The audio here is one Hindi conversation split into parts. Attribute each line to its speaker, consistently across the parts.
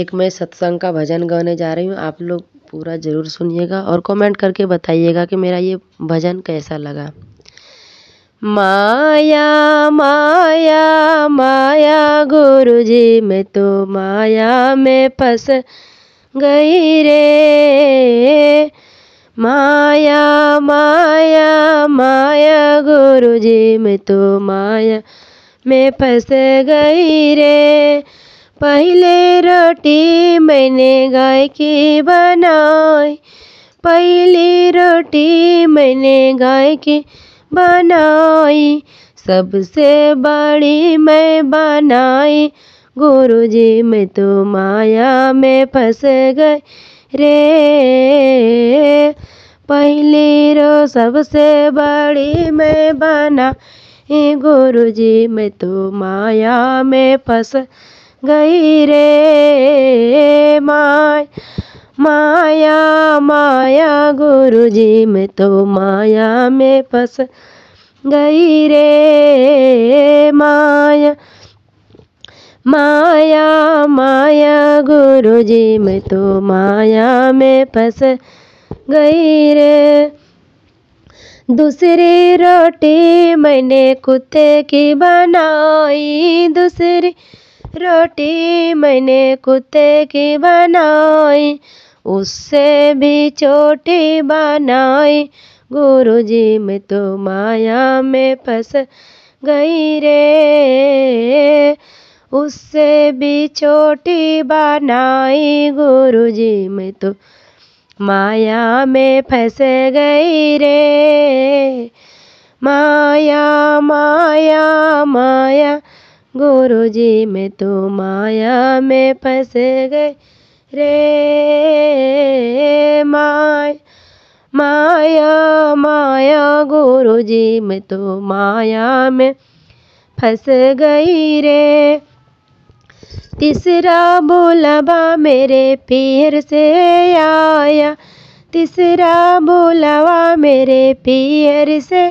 Speaker 1: एक मैं सत्संग का भजन गाने जा रही हूँ आप लोग पूरा ज़रूर सुनिएगा और कमेंट करके बताइएगा कि मेरा ये भजन कैसा लगा माया माया माया गुरुजी मैं तो माया में फंस गई रे माया माया माया गुरुजी मैं तो माया में फंस गई रे पहले रोटी मैंने गाय की बनाई पहली रोटी मैंने गाय की बनाई सबसे बड़ी मैं बनाई गुरुजी मैं तो माया में फंस गए रे पहली रो सबसे बड़ी मैं बना गुरुजी मैं तो माया में फंस गई रे माय माया माया गुरु जी में तो माया में फस गई रे माया माया माया गुरु जी में तो माया में फस गई रे दूसरी रोटी मैंने कुत्ते की बनाई दूसरी रोटी मैंने कुत्ते की बनाई उससे भी छोटी बनाई गुरुजी मैं तो माया में फंस गई रे उससे भी छोटी बनाई गुरुजी मैं तो माया में फंस गई रे माया माया माया गोरु जी मैं तो माया में फंस गए रे माय माया माया गोरु जी मैं तो माया में फंस गई रे तीसरा बोलाबा मेरे पीर से आया तीसरा बोलावा मेरे पीर से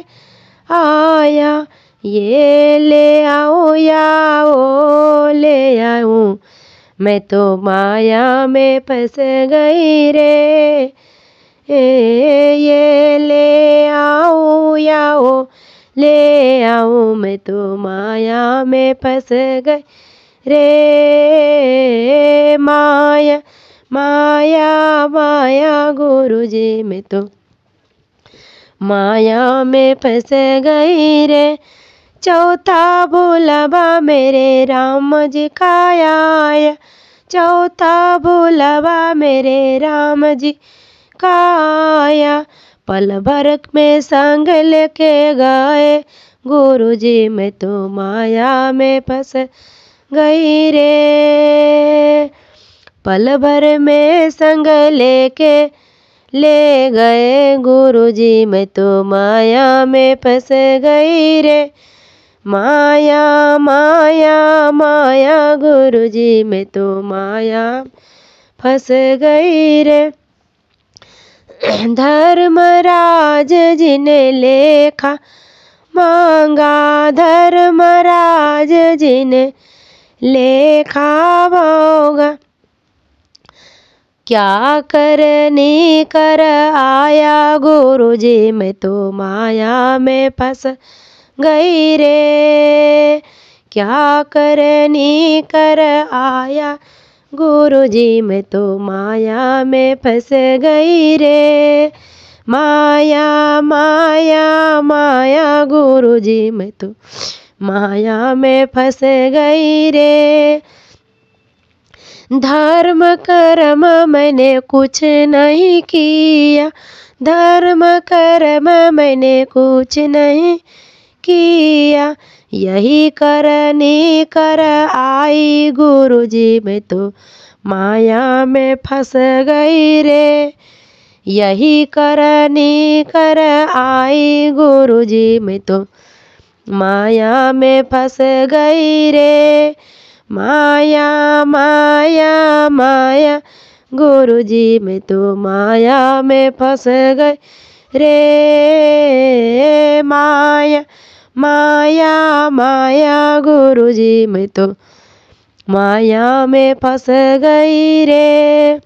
Speaker 1: आया ये ले आओ या ले आऊँ मैं तो माया में फंस गई रे ए, ये ले आओ याओ ले आऊँ मैं तो माया में फंस गई रे माया माया माया गुरु जी मैं तो माया में फंस गई रे चौथा भोला बा मेरे राम जी का आया चौथा भोला मेरे राम जी आया पल भर में संग लेके गए गुरु जी मैं तो माया में फंस गई रे पल भर में संग लेके ले गए गुरु जी मैं तो माया में फंस गई रे माया माया माया गुरु जी में तो माया फंस गई रे धर्मराज जी ने लेखा मांगा धर्मराज जी ने लेखा होगा क्या करनी कर आया गुरु जी मैं तो माया में फंस गई रे क्या करनी कर आया गुरु जी मैं तो माया में फंस गई रे माया माया माया गुरु जी मैं तो माया में फंस गई रे धर्म कर्म मैंने कुछ नहीं किया धर्म कर्म मैंने कुछ नहीं किया यही करने कर आई गुरु जी में तो माया में फंस गई रे यही करने कर आई गुरु जी में तो माया में फंस गई रे माया माया माया गुरु जी मैं तो माया में फंस गई रे माया माया माया गुरु जी मैं तो माया में फंस गई रे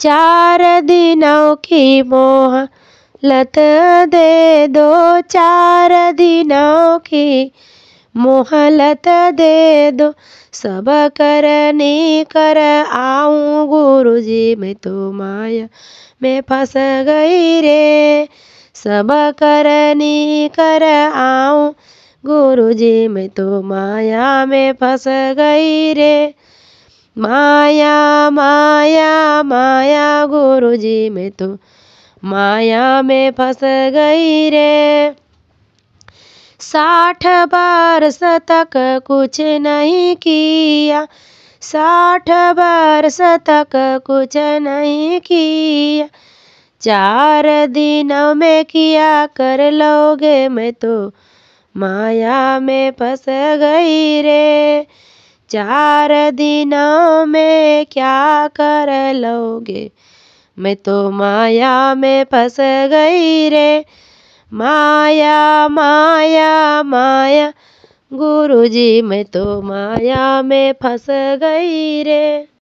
Speaker 1: चार दिनों की मोह लत दे दो चार दिनों की मोहलत दे दो सब करनी कर आऊँ जी मैं तो माया मैं फंस गई रे सब करनी कर आऊँ गुरु जी मैं तो माया में फंस गई रे माया माया माया गुरु जी मैं तो माया में फंस गई रे साठ बार तक कुछ नहीं किया साठ बार तक कुछ नहीं किया चार दिन में किया कर लोगे मैं तो माया में फंस गई रे चार दिनों में क्या कर लोगे मैं तो माया में फंस गई रे माया माया माया गुरुजी मैं तो माया में फंस गई रे